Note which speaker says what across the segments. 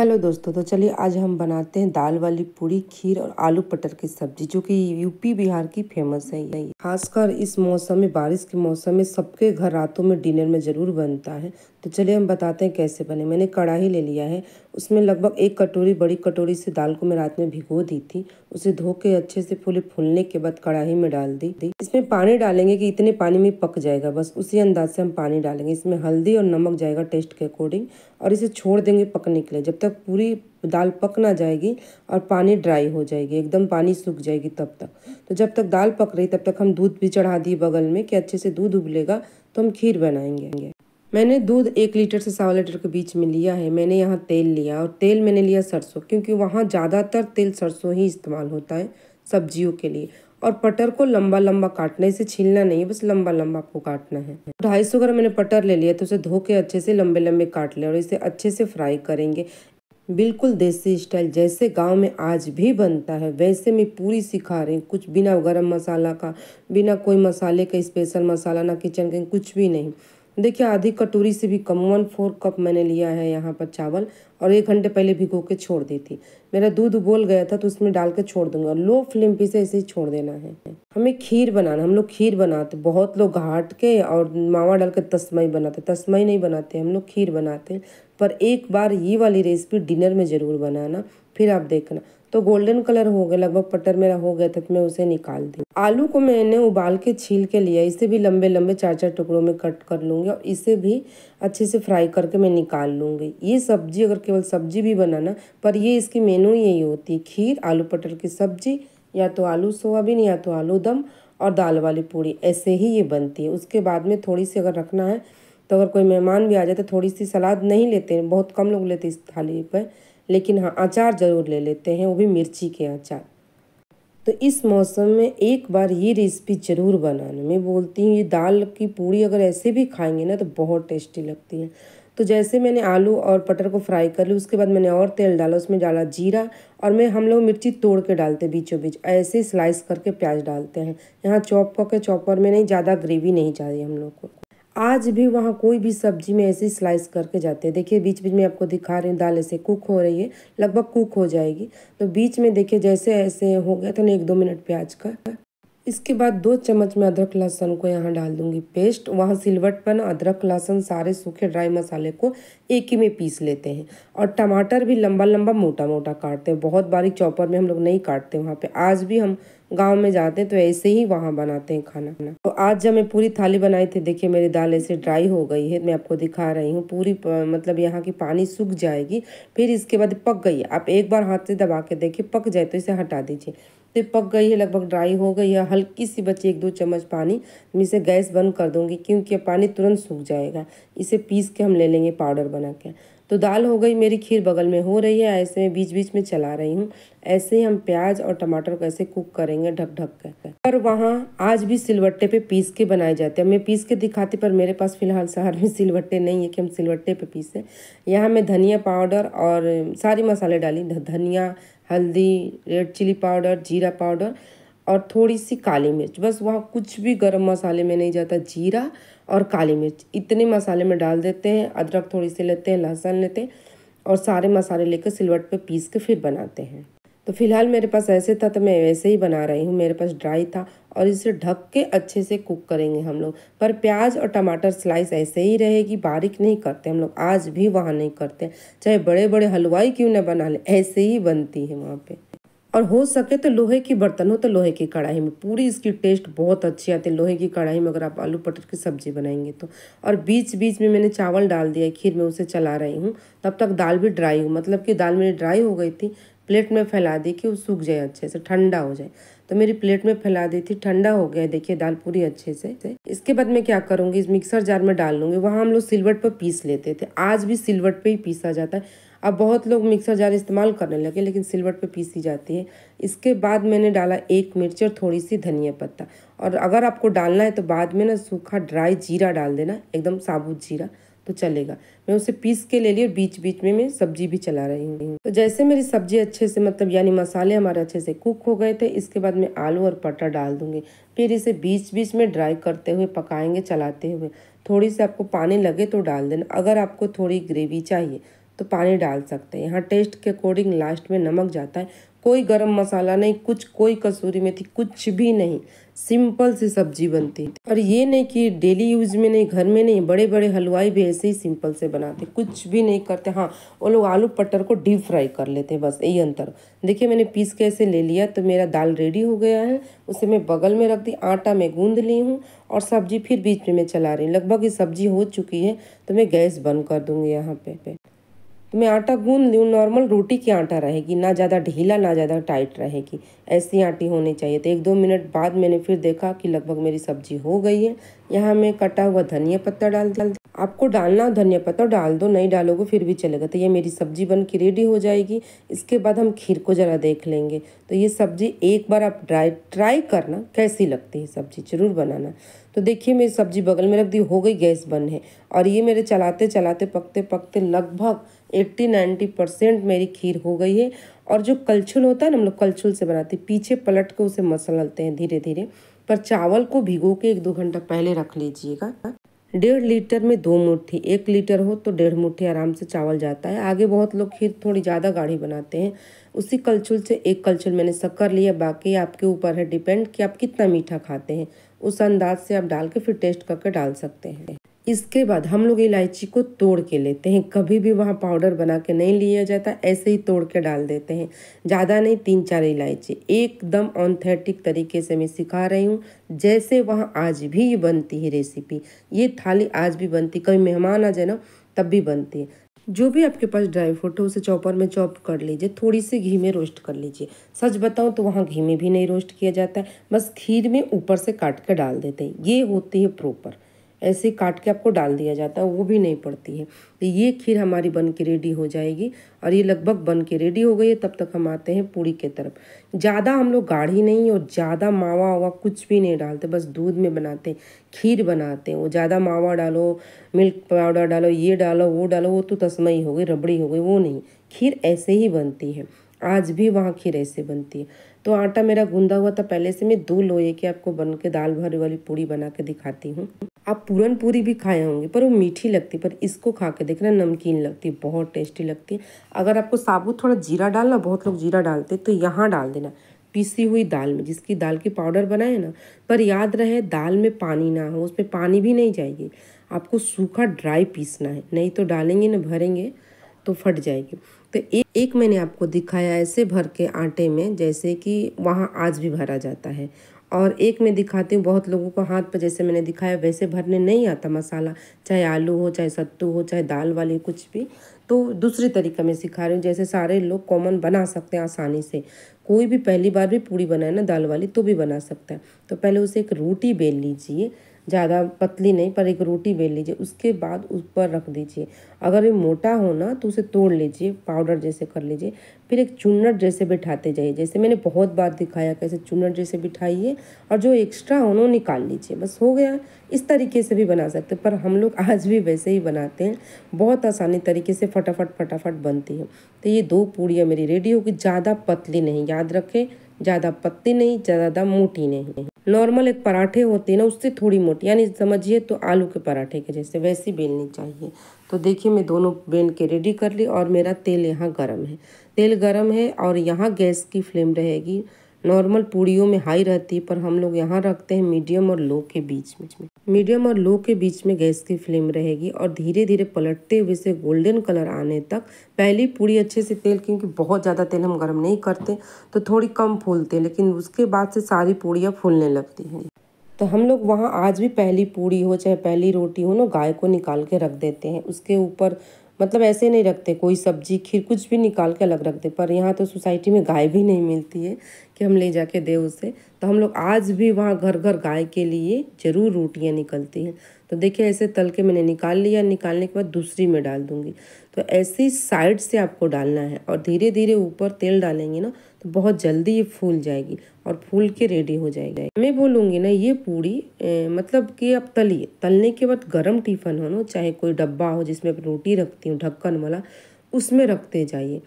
Speaker 1: hello दोस्तों तो चलिए आज हम बनाते हैं दाल वाली पूड़ी खीर और आलू पटर की सब्जी जो कि यूपी बिहार की फेमस है खासकर इस मौसम में बारिश के मौसम में सबके घर रातों में डिनर में ज़रूर बनता है तो चलिए हम बताते हैं कैसे बने मैंने कढ़ाई ले लिया है उसमें लगभग एक कटोरी बड़ी कटोरी से दाल को मैं रात में भिगो दी थी उसे धो के अच्छे से फूले फूलने के बाद कढ़ाई में डाल दी थी इसमें पानी डालेंगे कि इतने पानी में पक जाएगा बस उसी अंदाज से हम पानी डालेंगे इसमें हल्दी और नमक जाएगा टेस्ट के अकॉर्डिंग और इसे छोड़ देंगे पकने के लिए जब तक पूरी दाल पक ना जाएगी और पानी ड्राई हो जाएगी एकदम पानी सूख जाएगी तब तक तो जब तक दाल पक रही तब तक हम दूध भी चढ़ा दिए बगल में कि अच्छे से दूध उबलेगा तो हम खीर बनाएंगे मैंने दूध एक लीटर से सवा लीटर के बीच में लिया है मैंने यहाँ तेल लिया और तेल मैंने लिया सरसों क्योंकि वहाँ ज़्यादातर तेल सरसों ही इस्तेमाल होता है सब्जियों के लिए और पटर को लंबा लंबा काटना है इसे छीलना नहीं है बस लंबा लंबा आपको काटना है ढाई सौ ग्राम मैंने पटर ले लिया तो उसे धो के अच्छे से लंबे लंबे काट लें और इसे अच्छे से फ्राई करेंगे बिल्कुल देसी स्टाइल जैसे गांव में आज भी बनता है वैसे मैं पूरी सिखा रही हूँ कुछ बिना गरम मसाला का बिना कोई मसाले का स्पेशल मसाला ना किचन का कुछ भी नहीं देखिए आधी कटोरी से भी कम वन फोर कप मैंने लिया है यहाँ पर चावल और एक घंटे पहले भिगो के छोड़ दी थी मेरा दूध उबोल गया था तो उसमें डाल के छोड़ दूंगा लो फ्लेम पे से ऐसे ही छोड़ देना है हमें खीर बनाना हम लोग खीर बनाते बहुत लोग घाट के और मावा डाल के तस्मई बनाते तस्मई नहीं बनाते हम लोग खीर बनाते पर एक बार ये वाली रेसिपी डिनर में ज़रूर बनाना फिर आप देखना तो गोल्डन कलर हो गया लगभग पटर मेरा हो गया था तो मैं उसे निकाल दी आलू को मैंने उबाल के छील के लिया इसे भी लंबे लंबे चार चार टुकड़ों में कट कर लूँगी और इसे भी अच्छे से फ्राई करके मैं निकाल लूँगी ये सब्जी अगर केवल सब्जी भी बनाना पर ये इसकी मेनू यही होती है खीर आलू पटर की सब्जी या तो आलू सोयाबीन या तो आलू दम और दाल वाली पूड़ी ऐसे ही ये बनती है उसके बाद में थोड़ी सी अगर रखना है तो अगर कोई मेहमान भी आ जाए तो थोड़ी सी सलाद नहीं लेते बहुत कम लोग लेते इस थाली पर लेकिन हाँ अचार ज़रूर ले लेते हैं वो भी मिर्ची के अचार तो इस मौसम में एक बार ये रेसिपी ज़रूर बनाना मैं बोलती हूँ ये दाल की पूड़ी अगर ऐसे भी खाएंगे ना तो बहुत टेस्टी लगती है तो जैसे मैंने आलू और पटर को फ्राई कर ली उसके बाद मैंने और तेल डाला उसमें डाला जीरा और मैं हम लोग मिर्ची तोड़ के डालते बीचों बीच ऐसे स्लाइस करके प्याज डालते हैं यहाँ चॉप करके चॉपर में नहीं ज़्यादा ग्रेवी नहीं चाहिए हम लोग को आज भी वहाँ कोई भी सब्जी में ऐसे स्लाइस करके जाते हैं देखिए बीच बीच में आपको दिखा रही हूँ दाल ऐसे कुक हो रही है लगभग कुक हो जाएगी तो बीच में देखिए जैसे ऐसे हो गया तो एक दो मिनट प्याज का इसके बाद दो चम्मच में अदरक लहसुन को यहाँ डाल दूंगी पेस्ट वहाँ सिलवट ना अदरक लहसुन सारे सूखे ड्राई मसाले को एक ही में पीस लेते हैं और टमाटर भी लंबा लंबा मोटा मोटा काटते हैं बहुत बारीक चॉपर में हम लोग नहीं काटते वहाँ पे आज भी हम गांव में जाते हैं तो ऐसे ही वहाँ बनाते हैं खाना तो आज जब मैं पूरी थाली बनाई थी देखिए मेरी दाल ऐसे ड्राई हो गई है मैं आपको दिखा रही हूँ पूरी मतलब यहाँ की पानी सूख जाएगी फिर इसके बाद पक गई आप एक बार हाथ से दबा के देखिए पक जाए तो इसे हटा दीजिए तो पक गई है लगभग ड्राई हो गई है हल्की सी बची एक दो चम्मच पानी मैं इसे गैस बंद कर दूंगी क्योंकि पानी तुरंत सूख जाएगा इसे पीस के हम ले लेंगे पाउडर बना के तो दाल हो गई मेरी खीर बगल में हो रही है ऐसे में बीच बीच में चला रही हूँ ऐसे ही हम प्याज और टमाटर को ऐसे कुक करेंगे ढक ढक कर पर वहाँ आज भी सिलवट्टे पे पीस के बनाए जाते हैं मैं पीस के दिखाती पर मेरे पास फिलहाल शहर में सिलवट्टे नहीं है कि हम सिलवट्टे पे पीसें यहाँ मैं धनिया पाउडर और सारी मसाले डाली धनिया हल्दी रेड चिली पाउडर जीरा पाउडर और थोड़ी सी काली मिर्च बस वहाँ कुछ भी गरम मसाले में नहीं जाता जीरा और काली मिर्च इतने मसाले में डाल देते हैं अदरक थोड़ी सी लेते हैं लहसुन लेते हैं और सारे मसाले लेकर सिलवट पे पीस के फिर बनाते हैं तो फिलहाल मेरे पास ऐसे था तो मैं वैसे ही बना रही हूँ मेरे पास ड्राई था और इसे ढक के अच्छे से कुक करेंगे हम लोग पर प्याज और टमाटर स्लाइस ऐसे ही रहेगी बारीक नहीं करते हम लोग आज भी वहाँ नहीं करते चाहे बड़े बड़े हलवाई क्यों ना बना ले ऐसे ही बनती है वहाँ पर और हो सके तो लोहे की बर्तन हो तो लोहे की कढ़ाई में पूरी इसकी टेस्ट बहुत अच्छी आती है लोहे की कढ़ाई में अगर आप आलू पटर की सब्ज़ी बनाएंगे तो और बीच बीच में मैंने चावल डाल दिया खीर में उसे चला रही हूँ तब तक दाल भी ड्राई हो मतलब कि दाल मेरी ड्राई हो गई थी प्लेट में फैला दी कि वो सूख जाए अच्छे से ठंडा हो जाए तो मेरी प्लेट में फैला दी थी ठंडा हो गया देखिए दाल पूरी अच्छे से इसके बाद मैं क्या करूँगी इस मिक्सर जार में डाल लूँगी वहाँ हम लोग सिलवट पर पीस लेते थे आज भी सिलवट पर ही पीसा जाता है अब बहुत लोग मिक्सर जार इस्तेमाल करने लगे लेकिन सिलवट पे पीसी जाती है इसके बाद मैंने डाला एक मिर्च और थोड़ी सी धनिया पत्ता और अगर आपको डालना है तो बाद में ना सूखा ड्राई जीरा डाल देना एकदम साबुत जीरा तो चलेगा मैं उसे पीस के ले ली और बीच बीच में मैं सब्जी भी चला रही हूँ तो जैसे मेरी सब्जी अच्छे से मतलब यानी मसाले हमारे अच्छे से कुक हो गए थे इसके बाद मैं आलू और पटर डाल दूँगी फिर इसे बीच बीच में ड्राई करते हुए पकाएंगे चलाते हुए थोड़ी सी आपको पानी लगे तो डाल देना अगर आपको थोड़ी ग्रेवी चाहिए तो पानी डाल सकते हैं यहाँ टेस्ट के अकॉर्डिंग लास्ट में नमक जाता है कोई गरम मसाला नहीं कुछ कोई कसूरी मेथी कुछ भी नहीं सिंपल सी सब्जी बनती और ये नहीं कि डेली यूज में नहीं घर में नहीं बड़े बड़े हलवाई भी ऐसे ही सिंपल से बनाते कुछ भी नहीं करते हाँ वो लोग आलू पटर को डीप फ्राई कर लेते हैं बस यही अंतर देखिए मैंने पीस के ऐसे ले लिया तो मेरा दाल रेडी हो गया है उसे मैं बगल में रख दी आटा में गूंद ली हूँ और सब्जी फिर बीच में मैं चला रही हूँ लगभग ये सब्जी हो चुकी है तो मैं गैस बंद कर दूँगी यहाँ पे तो मैं आटा गूंद लूँ नॉर्मल रोटी की आटा रहेगी ना ज़्यादा ढीला ना ज़्यादा टाइट रहेगी ऐसी आटी होनी चाहिए तो एक दो मिनट बाद मैंने फिर देखा कि लगभग मेरी सब्ज़ी हो गई है यहाँ मैं कटा हुआ धनिया पत्ता डाल दिया आपको डालना धनिया पत्ता डाल दो नहीं डालोगे फिर भी चलेगा तो ये मेरी सब्जी बन के रेडी हो जाएगी इसके बाद हम खीर को ज़रा देख लेंगे तो ये सब्जी एक बार आप ड्राई ट्राई करना कैसी लगती है सब्जी ज़रूर बनाना तो देखिए मेरी सब्जी बगल में रख दी हो गई गैस बंद है और ये मेरे चलाते चलाते पकते पकते लगभग एट्टी नाइन्टी परसेंट मेरी खीर हो गई है और जो कलछुल होता है ना हम लोग कलछुल से बनाते पीछे पलट के उसे मसलते हैं धीरे धीरे पर चावल को भिगो के एक दो घंटा पहले रख लीजिएगा डेढ़ लीटर में दो मुट्ठी एक लीटर हो तो डेढ़ मुट्ठी आराम से चावल जाता है आगे बहुत लोग खीर थोड़ी ज़्यादा गाढ़ी बनाते हैं उसी कलछुल से एक कलछुल मैंने शक्कर लिया बाकी आपके ऊपर है डिपेंड कि आप कितना मीठा खाते हैं उस अंदाज से आप डाल के फिर टेस्ट करके डाल सकते हैं इसके बाद हम लोग इलायची को तोड़ के लेते हैं कभी भी वहाँ पाउडर बना के नहीं लिया जाता ऐसे ही तोड़ के डाल देते हैं ज़्यादा नहीं तीन चार इलायची एकदम ऑनथेटिक तरीके से मैं सिखा रही हूँ जैसे वहाँ आज भी ये बनती है रेसिपी ये थाली आज भी बनती कभी मेहमान आ जाए ना तब भी बनती है जो भी आपके पास ड्राई फ्रूट हो उसे चॉपर में चॉप कर लीजिए थोड़ी सी घी में रोस्ट कर लीजिए सच बताऊँ तो वहाँ घी में भी नहीं रोस्ट किया जाता है बस खीर में ऊपर से काट कर डाल देते हैं ये होती है प्रॉपर ऐसे काट के आपको डाल दिया जाता है वो भी नहीं पड़ती है तो ये खीर हमारी बन के रेडी हो जाएगी और ये लगभग बन के रेडी हो गई है तब तक हम आते हैं पूड़ी के तरफ ज़्यादा हम लोग गाढ़ी नहीं और ज़्यादा मावा ववा कुछ भी नहीं डालते बस दूध में बनाते हैं खीर बनाते हैं वो ज़्यादा मावा डालो मिल्क पाउडर डालो ये डालो वो डालो वो तो तस्मई हो गई रबड़ी हो गई वो नहीं खीर ऐसे ही बनती है आज भी वहाँ खीर ऐसे बनती है तो आटा मेरा गूंदा हुआ था पहले से मैं दो लोहे के आपको बन के दाल भरी वाली पूड़ी बना के दिखाती हूँ आप पूरन पूरी भी खाए होंगे पर वो मीठी लगती पर इसको खा के देखना नमकीन लगती है बहुत टेस्टी लगती है अगर आपको साबुत थोड़ा जीरा डालना बहुत लोग जीरा डालते तो यहाँ डाल देना पीसी हुई दाल में जिसकी दाल की पाउडर बनाए ना पर याद रहे दाल में पानी ना हो उसमें पानी भी नहीं चाहिए आपको सूखा ड्राई पीसना है नहीं तो डालेंगे ना भरेंगे तो फट जाएगी तो ए, एक मैंने आपको दिखाया ऐसे भर के आटे में जैसे कि वहाँ आज भी भरा जाता है और एक में दिखाती हूँ बहुत लोगों को हाथ पर जैसे मैंने दिखाया वैसे भरने नहीं आता मसाला चाहे आलू हो चाहे सत्तू हो चाहे दाल वाली कुछ भी तो दूसरे तरीका में सिखा रही हूँ जैसे सारे लोग कॉमन बना सकते हैं आसानी से कोई भी पहली बार भी पूड़ी बनाए ना दाल वाली तो भी बना सकता है तो पहले उसे एक रोटी बेल लीजिए ज़्यादा पतली नहीं पर एक रोटी बेल लीजिए उसके बाद उस पर रख दीजिए अगर ये मोटा हो ना तो उसे तोड़ लीजिए पाउडर जैसे कर लीजिए फिर एक चुनट जैसे बिठाते जाइए जैसे मैंने बहुत बार दिखाया कैसे चुनट जैसे बिठाइए और जो एक्स्ट्रा हो ना निकाल लीजिए बस हो गया इस तरीके से भी बना सकते पर हम लोग आज भी वैसे ही बनाते हैं बहुत आसानी तरीके से फटाफट फटाफट बनती है तो ये दो पूड़ियाँ मेरी रेडी होगी ज़्यादा पतली नहीं याद रखें ज़्यादा पतली नहीं ज़्यादा मोटी नहीं नॉर्मल एक पराठे होते हैं ना उससे थोड़ी मोटी यानी समझिए तो आलू के पराठे के जैसे वैसी बेलनी चाहिए तो देखिए मैं दोनों बेल के रेडी कर ली और मेरा तेल यहाँ गर्म है तेल गर्म है और यहाँ गैस की फ्लेम रहेगी नॉर्मल पूड़ियों में हाई रहती है पर हम लोग यहाँ रखते हैं मीडियम और लो के बीच में मीडियम और लो के बीच में गैस की फ्लेम रहेगी और धीरे धीरे पलटते हुए से गोल्डन कलर आने तक पहली पूड़ी अच्छे से तेल क्योंकि बहुत ज़्यादा तेल हम गर्म नहीं करते तो थोड़ी कम फूलते हैं लेकिन उसके बाद से सारी पूड़ियाँ फूलने लगती हैं तो हम लोग वहाँ आज भी पहली पूड़ी हो चाहे पहली रोटी हो ना गाय को निकाल के रख देते हैं उसके ऊपर मतलब ऐसे नहीं रखते कोई सब्जी खीर कुछ भी निकाल के अलग रखते पर यहाँ तो सोसाइटी में गाय भी नहीं मिलती है कि हम ले जाके दे उसे तो हम लोग आज भी वहाँ घर घर गाय के लिए ज़रूर रोटियाँ निकलती हैं तो देखिए ऐसे तल के मैंने निकाल लिया निकालने के बाद दूसरी में डाल दूँगी तो ऐसे साइड से आपको डालना है और धीरे धीरे ऊपर तेल डालेंगे ना तो बहुत जल्दी ये फूल जाएगी और फूल के रेडी हो जाएगा मैं बोलूँगी ना ये पूड़ी ए, मतलब कि आप तलिए तलने के बाद गर्म टिफन हो ना चाहे कोई डब्बा हो जिसमें रोटी रखती हूँ ढक्कन वाला उसमें रखते जाइए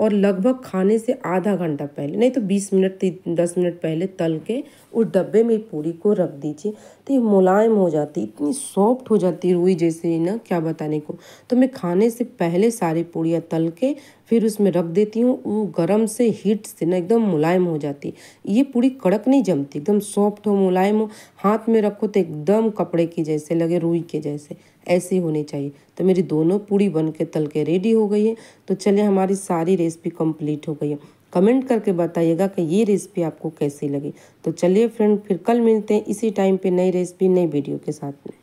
Speaker 1: और लगभग खाने से आधा घंटा पहले नहीं तो 20 मिनट दस मिनट पहले तल के उस डब्बे में पूरी को रख दीजिए तो ये मुलायम हो जाती इतनी सॉफ्ट हो जाती रुई जैसे ना क्या बताने को तो मैं खाने से पहले सारी पूड़ियाँ तल के फिर उसमें रख देती हूँ वो गर्म से हीट से ना एकदम मुलायम हो जाती ये पूरी कड़क नहीं जमती एकदम सॉफ्ट हो मुलायम हो हाथ में रखो तो एकदम कपड़े के जैसे लगे रुई के जैसे ऐसी होनी चाहिए तो मेरी दोनों पूड़ी बन के तल के रेडी हो गई है तो चलिए हमारी सारी रेसिपी कंप्लीट हो गई है कमेंट करके बताइएगा कि ये रेसिपी आपको कैसी लगी तो चलिए फ्रेंड फिर कल मिलते हैं इसी टाइम पे नई रेसिपी नई वीडियो के साथ में